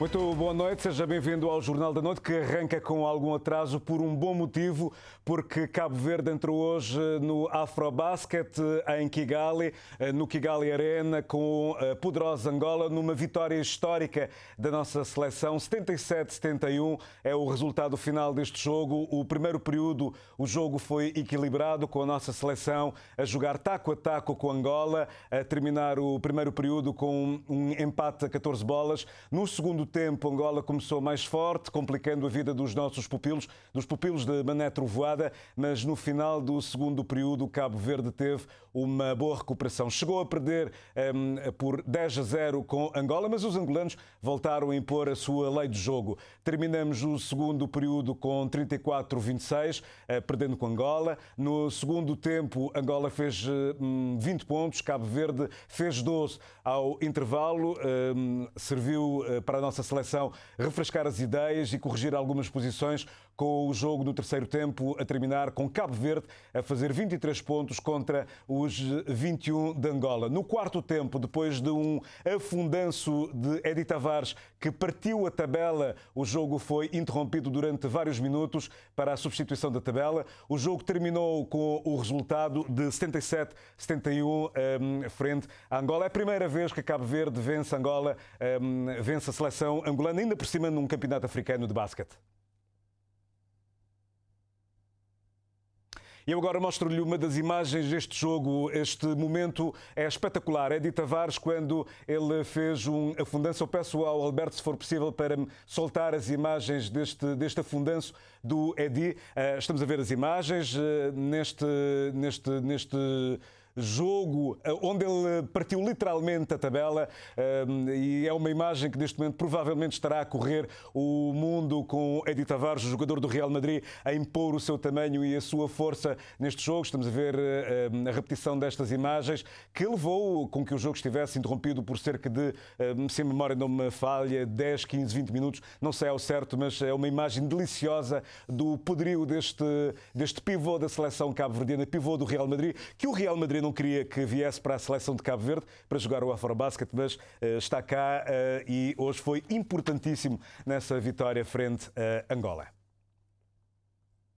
Muito boa noite, seja bem-vindo ao Jornal da Noite, que arranca com algum atraso por um bom motivo, porque Cabo Verde entrou hoje no Afrobasket em Kigali, eh, no Kigali Arena, com a eh, poderosa Angola, numa vitória histórica da nossa seleção. 77-71 é o resultado final deste jogo. O primeiro período, o jogo foi equilibrado, com a nossa seleção a jogar taco a taco com Angola, a terminar o primeiro período com um empate a 14 bolas. No segundo tempo, Angola começou mais forte, complicando a vida dos nossos pupilos, dos pupilos de Mané Trovoada, mas no final do segundo período, o Cabo Verde teve uma boa recuperação. Chegou a perder um, por 10 a 0 com Angola, mas os angolanos voltaram a impor a sua lei de jogo. Terminamos o segundo período com 34-26, eh, perdendo com Angola. No segundo tempo, Angola fez 20 eh, hum, pontos, Cabo Verde fez 12 ao intervalo, hum, serviu eh, para a nossa nossa seleção refrescar as ideias e corrigir algumas posições, com o jogo no terceiro tempo a terminar com Cabo Verde a fazer 23 pontos contra os 21 de Angola. No quarto tempo, depois de um afundanço de Edi Tavares que partiu a tabela, o jogo foi interrompido durante vários minutos para a substituição da tabela. O jogo terminou com o resultado de 77-71 um, ehm, frente à Angola. É a primeira vez que Cabo Verde vence Angola, um, ehm, vence a seleção seleção angolana, ainda por cima num campeonato africano de basquete. E eu agora mostro-lhe uma das imagens deste jogo. Este momento é espetacular. É Tavares quando ele fez um afundanço. Eu peço ao Alberto, se for possível, para me soltar as imagens deste, deste afundanço do Edi. Eh, estamos a ver as imagens eh, neste, neste, neste jogo eh, onde ele partiu literalmente a tabela eh, e é uma imagem que neste momento provavelmente estará a correr o mundo com Edi Tavares, o jogador do Real Madrid, a impor o seu tamanho e a sua força neste jogo. Estamos a ver eh, a repetição destas imagens que levou com que o jogo estivesse interrompido por cerca de, se a memória não me falha, 10, 15, 20 minutos, não sei ao certo, mas é uma imagem deliciosa do poderio deste, deste pivô da seleção cabo-verdiana, pivô do Real Madrid, que o Real Madrid não queria que viesse para a seleção de Cabo Verde para jogar o Afro Basket, mas eh, está cá eh, e hoje foi importantíssimo nessa vitória frente a Angola.